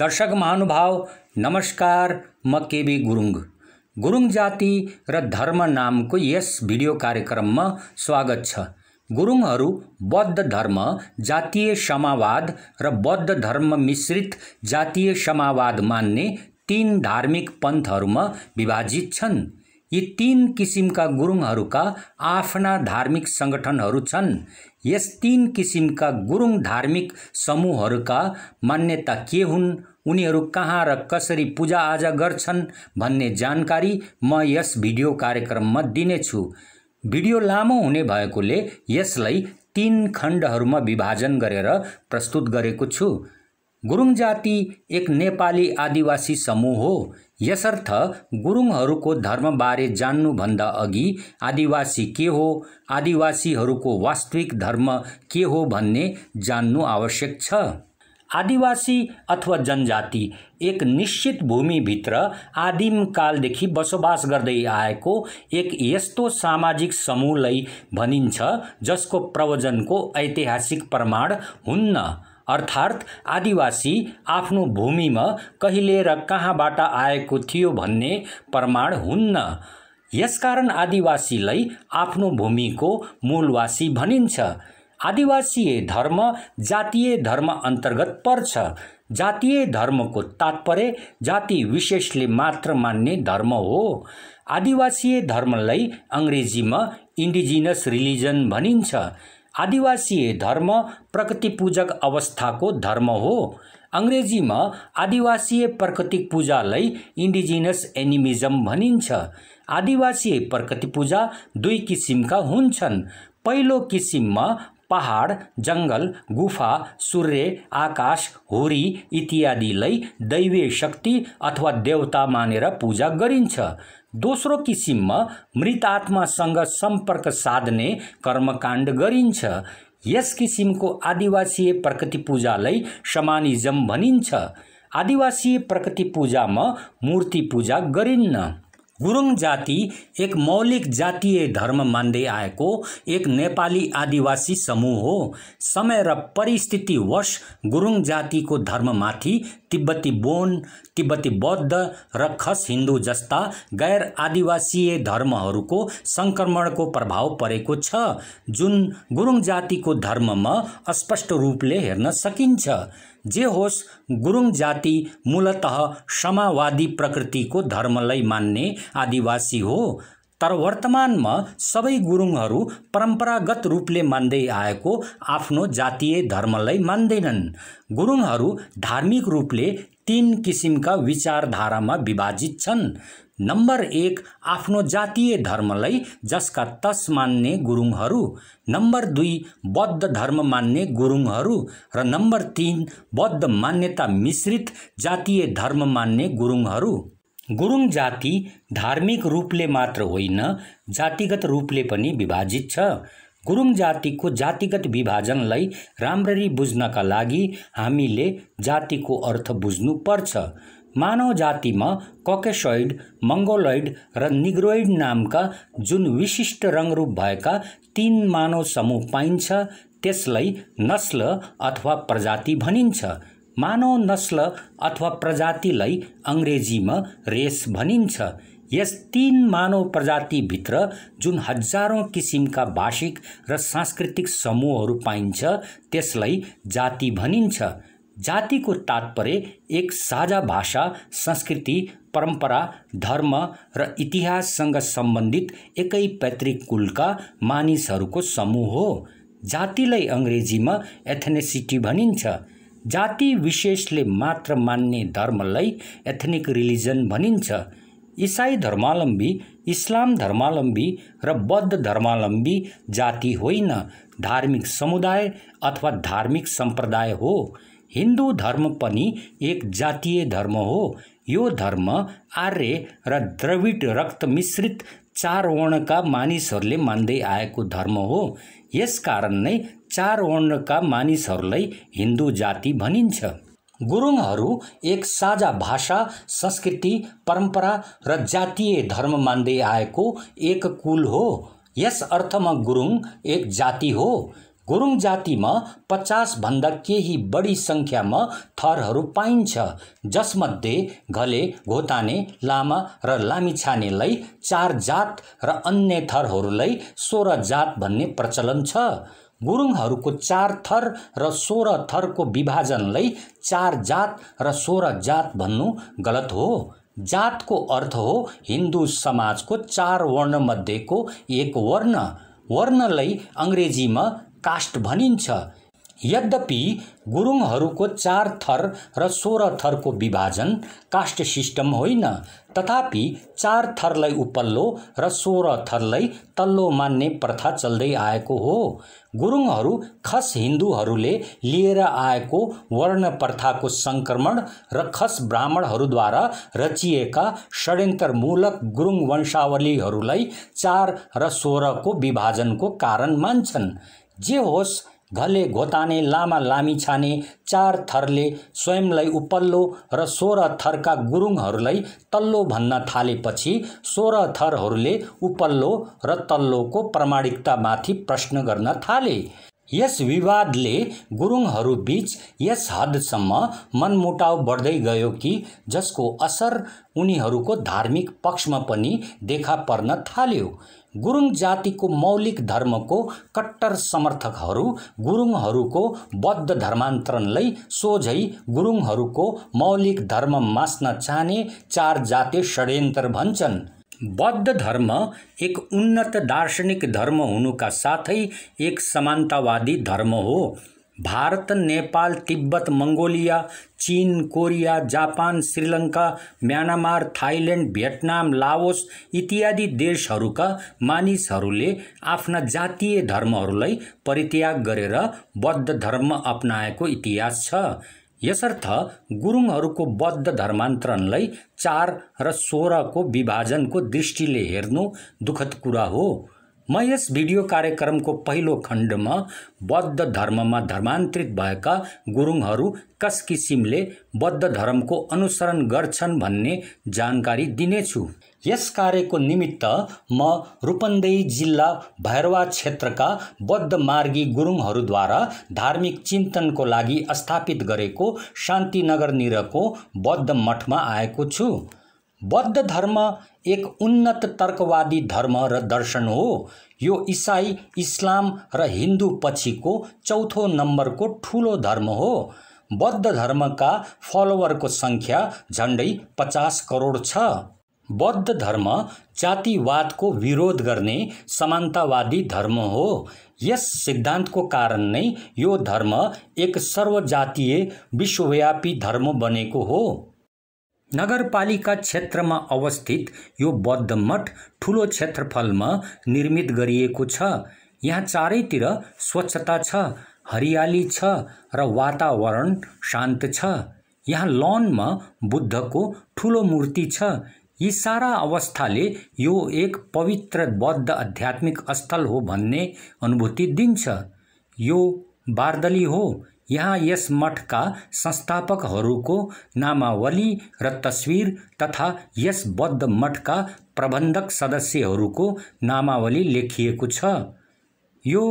दर्शक महानुभाव नमस्कार म केबी गुरुङ गुरुङ जाति र धर्म नामको यस भिडियो कार्यक्रममा स्वागत छ गुरुङहरू बौद्ध धर्म जातीय समावाद र बौद्ध धर्म मिश्रित जातीय समावाद मान्ने तीन धार्मिक पन्थहरूमा विभाजित छन् यी तीन किसिमका गुरुङहरूका आफ्ना धार्मिक सङ्गठनहरू छन् यस तीन किसिमका गुरुङ धार्मिक समूहहरूका मान्यता के हुन् उनीहरू कहाँ र कसरी पूजाआजा गर्छन् भन्ने जानकारी म यस भिडियो कार्यक्रममा दिनेछु भिडियो लामो हुने भएकोले यसलाई तीन खण्डहरूमा विभाजन गरेर प्रस्तुत गरेको छु गुरुङ जाति एक नेपाली आदिवासी समूह हो यसर्थ गुरुङहरूको धर्मबारे जान्नुभन्दा अघि आदिवासी के हो आदिवासीहरूको वास्तविक धर्म के हो भन्ने जान्नु आवश्यक छ आदिवासी अथवा जनजाति एक निश्चित भूमिभित्र आदिमकालदेखि बसोबास गर्दै आएको एक यस्तो सामाजिक समूहलाई भनिन्छ जसको प्रवचनको ऐतिहासिक प्रमाण हुन्न अर्थात् आदिवासी आफ्नो भूमिमा कहिले र कहाँबाट आएको थियो भन्ने प्रमाण हुन्न यसकारण आदिवासीलाई आफ्नो भूमिको मूलवासी भनिन्छ आदिवासीय धर्म जातीय धर्म अन्तर्गत पर्छ जातीय धर्मको तात्पर्य जाति विशेषले मात्र मान्ने धर्म हो आदिवासीय धर्मलाई अङ्ग्रेजीमा इन्डिजिनस रिलिजन भनिन्छ आदिवासी धर्म प्रकृति पूजक अवस्थाको धर्म हो अङ्ग्रेजीमा आदिवासीय प्रकृति पूजालाई इन्डिजिनस एनिमिजम भनिन्छ आदिवासीय प्रकृति पूजा दुई किसिमका हुन्छन् पहिलो किसिममा पहाड जङ्गल गुफा सूर्य आकाश हुरी इत्यादिलाई दैवीय शक्ति अथवा देवता मानेर पूजा गरिन्छ दोस्रो किसिममा मृत आत्मासँग सम्पर्क साध्ने कर्मकाण्ड गरिन्छ यस किसिमको आदिवासीय प्रकृति पूजालाई समानिजम भनिन्छ आदिवासी प्रकृति पूजामा मूर्ति पूजा गरिन्न गुरुङ जाति एक मौलिक जातीय धर्म मान्दै आएको एक नेपाली आदिवासी समूह हो समय र परिस्थितिवश गुरुङ जातिको धर्ममाथि तिब्बती बोन तिब्बती बौद्ध र खस हिन्दू जस्ता गैर आदिवासीय धर्महरूको सङ्क्रमणको प्रभाव परेको छ जुन गुरुङ जातिको धर्ममा अस्पष्ट रूपले हेर्न सकिन्छ जे होस् गुरुङ जाति मूलत समावादी प्रकृतिको धर्मलाई मान्ने आदिवासी हो तर वर्तमानमा सबै गुरुङहरू परम्परागत रूपले मान्दै आएको आफ्नो जातीय धर्मलाई मान्दैनन् गुरुङहरू धार्मिक रूपले तीन किसिमका विचारधारामा विभाजित छन् नम्बर एक आफ्नो जातीय धर्मलाई जसका तस मान्ने गुरुङहरू नम्बर दुई बौद्ध धर्म मान्ने गुरुङहरू र नम्बर तिन बौद्ध मान्यता मिश्रित जातीय धर्म मान्ने गुरुङहरू गुरुङ जाति धार्मिक रूपले मात्र होइन जातिगत रूपले पनि विभाजित छ गुरुङ जातिको जातिगत विभाजनलाई राम्ररी बुझ्नका लागि हामीले जातिको अर्थ बुझ्नुपर्छ मानव जातिमा ककेसोइड मङ्गोलोइड र निग्रोइड नामका जुन विशिष्ट रङ्गरूप भएका तीन मानव समूह पाइन्छ त्यसलाई नस्ल अथवा प्रजाति भनिन्छ मानव नस्ल अथवा प्रजातिलाई अङ्ग्रेजीमा रेस भनिन्छ यस तीन मानव प्रजातिभित्र जुन हजारौँ किसिमका भाषिक र सांस्कृतिक समूहहरू पाइन्छ त्यसलाई जाति भनिन्छ जातिको तात्पर्य एक साझा भाषा संस्कृति परम्परा धर्म र इतिहाससँग सम्बन्धित एकै पैतृक कुलका मानिसहरूको समूह हो जातिलाई अङ्ग्रेजीमा एथनेसिटी भनिन्छ जाति विशेषले मात्र मान्ने धर्मलाई एथनिक रिलिजन भनिन्छ इसाई धर्मावलम्बी इस्लाम धर्मावलम्बी र बौद्ध धर्मावलम्बी जाति होइन धार्मिक समुदाय अथवा धार्मिक सम्प्रदाय हो हिन्दू धर्म पनि एक जातीय धर्म हो यो धर्म आर्य र द्रविड रक्त मिश्रित चार वर्णका मानिसहरूले मान्दै आएको धर्म हो यसकारण नै चार वर्णका मानिसहरूलाई हिन्दू जाति भनिन्छ गुरुङहरू एक साझा भाषा संस्कृति परम्परा र जातीय धर्म मान्दै आएको एक कुल हो यस अर्थमा गुरुङ एक जाति हो गुरुङ जातिमा पचासभन्दा केही बढी सङ्ख्यामा थरहरू पाइन्छ जसमध्ये घले घोताने लामा र लामिछानेलाई चार जात र अन्य थरहरूलाई सोह्र जात भन्ने प्रचलन छ गुरुङहरूको चार थर र सोह्र थरको विभाजनलाई चार जात र सोह्र जात भन्नु गलत हो जातको अर्थ हो हिन्दू समाजको चार वर्णमध्येको एक वर्ण वर्णलाई अङ्ग्रेजीमा कास्ट भनिन्छ यद्यपि गुरुङहरूको चार थर र सोह्र थरको विभाजन कास्ट सिस्टम होइन तथापि चार थरलाई उपल्लो र सोह्र थरलाई तल्लो मान्ने प्रथा चल्दै आएको हो गुरुङहरू खस हिन्दूहरूले लिएर आएको वर्ण प्रथाको सङ्क्रमण र खस ब्राह्मणहरूद्वारा रचिएका षड्यन्त्रमूलक गुरुङ वंशावलीहरूलाई चार र सोह्रको विभाजनको कारण मान्छन् जे होस् घले घोताने लामा लामी छाने चार थरले स्वयंलाई उपल्लो र सोह्र थरका गुरुङहरूलाई तल्लो भन्न थालेपछि सोह्र थरहरूले उपल्लो र तल्लोको प्रामाणिकतामाथि प्रश्न गर्न थाले यस विवादले गुरुङहरूबीच यस हदसम्म मनमुटाव बढ्दै गयो कि जसको असर उनीहरूको धार्मिक पक्षमा पनि देखा पर्न थाल्यो गुरुङ जातिको मौलिक धर्मको कट्टर समर्थकहरू गुरुङहरूको बौद्ध धर्मान्तरणलाई सोझै गुरुङहरूको मौलिक धर्म मास्न चाहने चार जाते षड्यन्त्र भन्छन् बौद्ध धर्म एक उन्नत दार्शनिक धर्म हुनुका साथै एक समानतावादी धर्म हो भारत नेपाल तिब्बत मङ्गोलिया चीन Korea Japan Sri Lanka Myanmar Thailand Vietnam Laos इत्यादि देशहरूका मानिसहरूले आफ्ना जातीय धर्महरूलाई परित्याग गरेर बौद्ध धर्म अप्नाएको इतिहास छ यसर्थ गुरुङहरूको बौद्ध धर्मान्तरणलाई चार र सोह्रको विभाजनको दृष्टिले हेर्नु दुःखद कुरा हो म यस भिडियो कार्यक्रमको पहिलो खण्डमा बौद्ध धर्ममा धर्मान्तरित भएका गुरुङहरू कस किसिमले बौद्ध धर्मको अनुसरण गर्छन् भन्ने जानकारी दिनेछु यस कार्यको निमित्त म रूपन्देही जिल्ला भैरवा क्षेत्रका बौद्ध मार्गी गुरुङहरूद्वारा धार्मिक चिन्तनको लागि स्थापित गरेको शान्तिनगर निरको बौद्ध मठमा आएको छु बौद्ध धर्म एक उन्नत तर्कवादी धर्म र दर्शन हो यो इसाई इस्लाम र हिन्दू पछिको चौथो नम्बरको ठुलो धर्म हो बौद्ध धर्मका फलोवरको सङ्ख्या झन्डै पचास करोड छ बौद्ध धर्म जातिवादको विरोध गर्ने समानतावादी धर्म हो यस सिद्धान्तको कारण नै यो धर्म एक सर्वजातीय विश्वव्यापी धर्म बनेको हो नगरपालिका क्षेत्रमा अवस्थित यो बौद्ध मठ ठुलो क्षेत्रफलमा निर्मित गरिएको छ यहाँ चारैतिर स्वच्छता छ हरियाली छ र वातावरण शान्त छ यहाँ लनमा बुद्धको ठुलो मूर्ति छ यी सारा अवस्थाले यो एक पवित्र बौद्ध आध्यात्मिक स्थल हो भन्ने अनुभूति दिन्छ यो बार्दली हो यहाँ यस मठका संस्थापकहरूको नामावली र तस्विर तथा यस बौद्ध मठका प्रबन्धक सदस्यहरूको नामावली लेखिएको छ यो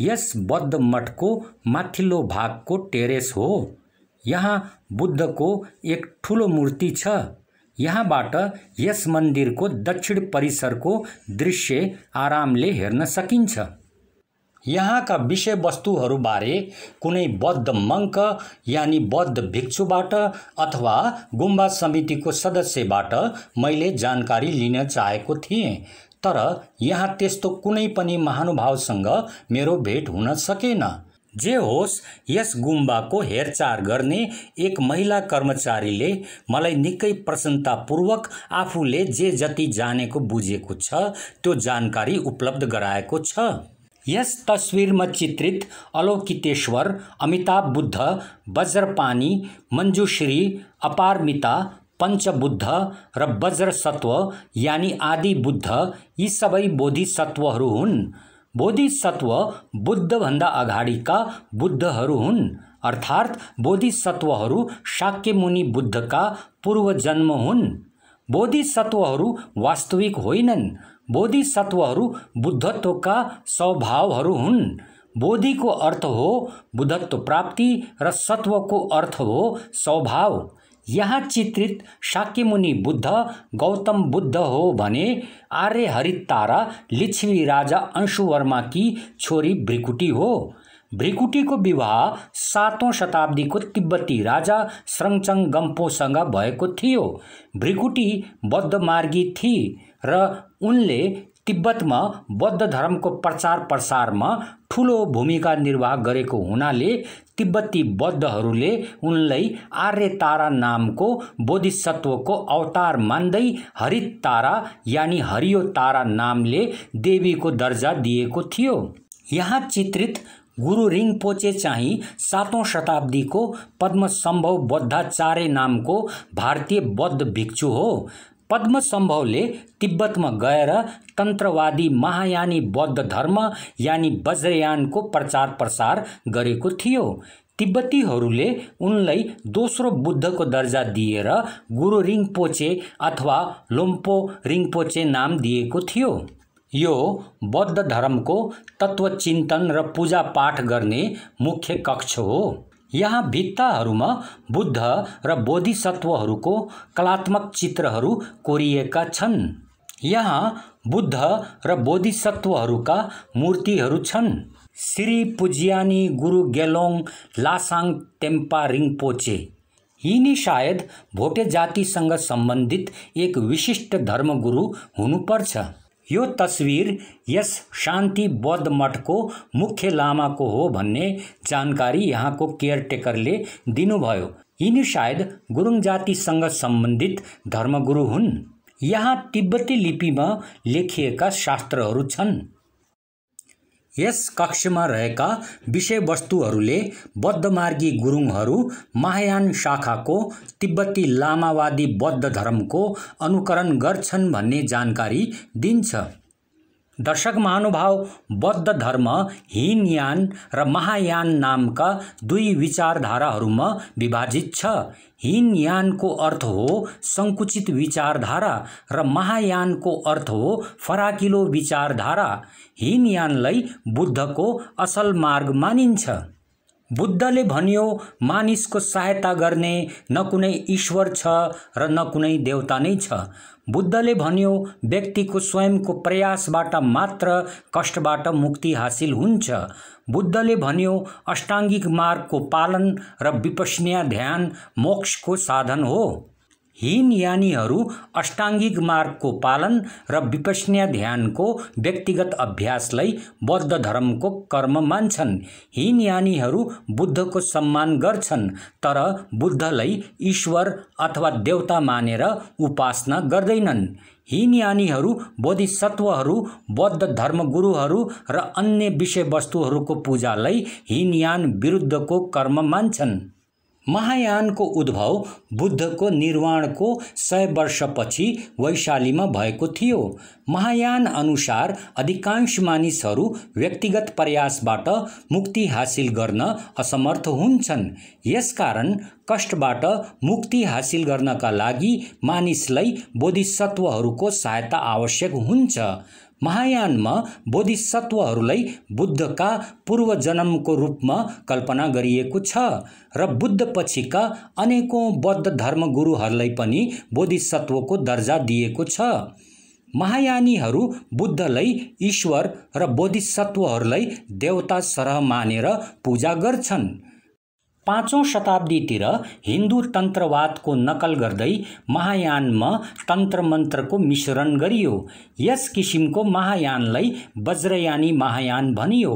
यस बौद्ध मठको माथिल्लो भागको टेरेस हो यहाँ बुद्धको एक ठुलो मूर्ति छ यहाँबाट यस मन्दिरको दक्षिण परिसरको दृश्य आरामले हेर्न सकिन्छ यहाँका विषयवस्तुहरूबारे कुनै बद्ध मङ्क यानि बद्ध भिक्षुबाट अथवा गुम्बा समितिको सदस्यबाट मैले जानकारी लिन चाहेको थिएँ तर यहाँ त्यस्तो कुनै पनि महानुभावसँग मेरो भेट हुन सकेन जे होस् यस गुम्बाको हेरचाह गर्ने एक महिला कर्मचारीले मलाई निकै प्रसन्नतापूर्वक आफूले जे जति जानेको बुझेको छ त्यो जानकारी उपलब्ध गराएको छ यस में चित्रित अलौकितेश्वर अमिताभ बुद्ध वज्रपानी मञ्जुश्री अपारमिता पञ्चबुद्ध र वज्रसत्व यानि आदि बुद्ध यी सबै बोधिसत्वहरू हुन् बोधिसत्व बुद्धभन्दा अगाडिका बुद्धहरू हुन् अर्थात् बोधिसत्वहरू शाक्यमुनि बुद्धका पूर्वजन्म हुन् बोधिसत्वहरू वास्तविक होइनन् बुद्धत्व का स्वभाव बोधि को अर्थ हो बुद्धत्व प्राप्ति र को अर्थ हो स्वभाव यहाँ चित्रित शाक्यमुनि बुद्ध गौतम बुद्ध हो भने आर्य तारा लिच्छवी राजा की छोरी भ्रिकुटी हो भ्रिकुटीको विवाह सातौँ शताब्दीको तिब्बती राजा श्रङचङ गम्पोसँग भएको थियो भ्रिकुटी बौद्ध मार्गी थिए र उनले तिब्बतमा बौद्ध धर्मको प्रचार प्रसारमा ठुलो भूमिका निर्वाह गरेको हुनाले तिब्बती बौद्धहरूले उनलाई आर्य तारा नामको बोधिसत्वको अवतार मान्दै हरित तारा यानि हरियो तारा नामले देवीको दर्जा दिएको थियो यहाँ चित्रित गुरु रिङपोचे चाहिँ सातौँ शताब्दीको पद्मसम्भव बौद्धाचार्य नामको भारतीय बौद्ध भिक्षु हो पद्मसम्भवले तिब्बतमा गएर तन्त्रवादी महायानी बौद्ध धर्म यानि वज्रयानको प्रचार प्रसार गरेको थियो तिब्बतीहरूले उनलाई दोस्रो बुद्धको दर्जा दिएर गुरु रिङपोचे अथवा लोम्पो रिङपोचे नाम दिएको थियो यो बौद्ध धर्मको तत्त्वचिन्तन र पूजापाठ गर्ने मुख्य कक्ष हो यहाँ भित्ताहरूमा बुद्ध र बोधिसत्वहरूको कलात्मक चित्रहरू कोरिएका छन् यहाँ बुद्ध र बोधिसत्वहरूका मूर्तिहरू छन् श्री पुजियानी गुरु गेलोङ लासाङ टेम्पा रिङपोचे यिनी सायद भोटे जातिसँग सम्बन्धित एक विशिष्ट धर्मगुरु हुनुपर्छ यो तस्वीर यस शांति बौद्ध को मुख्य लामा को हो भन्ने जानकारी यहाँको केयरटेकरले दिनुभयो यिनी सायद गुरुङ जातिसँग सम्बन्धित धर्मगुरु हुन् यहाँ तिब्बती लिपिमा लेखिएका शास्त्रहरू छन् यस कक्षमा रहेका विषयवस्तुहरूले बौद्धमार्गी गुरुङहरू महायान शाखाको तिब्बती लामावादी बौद्ध धर्मको अनुकरण गर्छन् भन्ने जानकारी दिन्छ दर्शक महानुभाव बौद्ध धर्म हीनयान र महायान नामका दुई विचारधाराहरूमा विभाजित छ हीनयानको अर्थ हो सङ्कुचित विचारधारा र महायानको अर्थ हो फराकिलो विचारधारा हिनयानलाई बुद्धको असल मार्ग मानिन्छ बुद्धले भन्यो मानिसको सहायता गर्ने न कुनै ईश्वर छ र न कुनै देवता नै छ बुद्धले भन्यो व्यक्तिको स्वयंको प्रयासबाट मात्र कष्टबाट मुक्ति हासिल हुन्छ बुद्धले भन्यो अष्टाङ्गिक मार्गको पालन र विपसनीय ध्यान मोक्षको साधन हो यानीहरू अष्टाङ्गिक मार्गको पालन र विपश्यना ध्यानको व्यक्तिगत अभ्यासलाई बौद्ध धर्मको कर्म मान्छन् यानीहरू बुद्धको सम्मान गर्छन् तर बुद्धलाई ईश्वर अथवा देवता मानेर उपासना गर्दैनन् यानीहरू बोधिसत्वहरू बौद्ध धर्मगुरुहरू र अन्य विषयवस्तुहरूको पूजालाई हीनयान विरुद्धको कर्म मान्छन् महायानको उद्भव बुद्धको निर्वाणको सय वर्षपछि वैशालीमा भएको थियो महायान अनुसार अधिकांश मानिसहरू व्यक्तिगत प्रयासबाट मुक्ति हासिल गर्न असमर्थ हुन्छन् यसकारण कष्टबाट मुक्ति हासिल गर्नका लागि मानिसलाई बोधिसत्वहरूको सहायता आवश्यक हुन्छ महायानमा बोधिसत्वहरूलाई बुद्धका पूर्वजन्मको रूपमा कल्पना गरिएको छ र बुद्धपछिका अनेकौँ बौद्ध धर्मगुरुहरूलाई पनि बोधिसत्वको दर्जा दिएको छ महायानीहरू बुद्धलाई ईश्वर र बोधिसत्वहरूलाई देवता सरह मानेर पूजा गर्छन् पाँचौँ शताब्दीतिर हिन्दू तन्त्रवादको नकल गर्दै महायानमा तन्त्र मन्त्रको मिश्रण गरियो यस किसिमको महायानलाई वज्रयानी महायान भनियो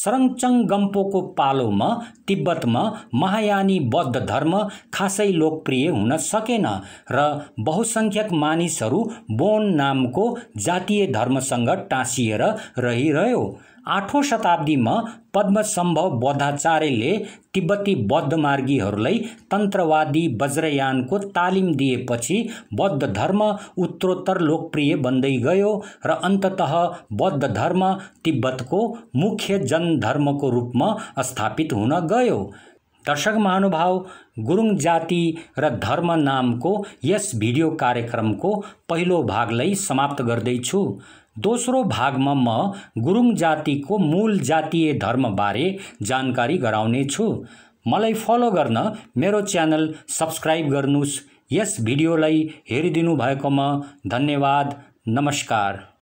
सरङचङ गम्पोको पालोमा तिब्बतमा महायानी बौद्ध धर्म खासै लोकप्रिय हुन सकेन र बहुसङ्ख्यक मानिसहरू बोन नामको जातीय धर्मसँग टाँसिएर रहिरह्यो आठौँ शताब्दीमा पद्मसम्भव बौद्धाचार्यले तिब्बती बौद्ध मार्गीहरूलाई तन्त्रवादी वज्रयानको तालिम दिएपछि बौद्ध धर्म उत्तरोत्तर लोकप्रिय बन्दै गयो र अन्तत बौद्ध धर्म तिब्बतको मुख्य जनधर्मको रूपमा स्थापित हुन गयो दर्शक महानुभाव गुरुङ जाति र धर्म नामको यस भिडियो कार्यक्रमको पहिलो भागलाई समाप्त गर्दैछु दोस्रो भागमा म गुरुङ जातिको मूल जातीय धर्मबारे जानकारी गराउने छु। मलाई फलो गर्न मेरो च्यानल सब्सक्राइब गर्नुहोस् यस भिडियोलाई हेरिदिनु भएकोमा धन्यवाद नमस्कार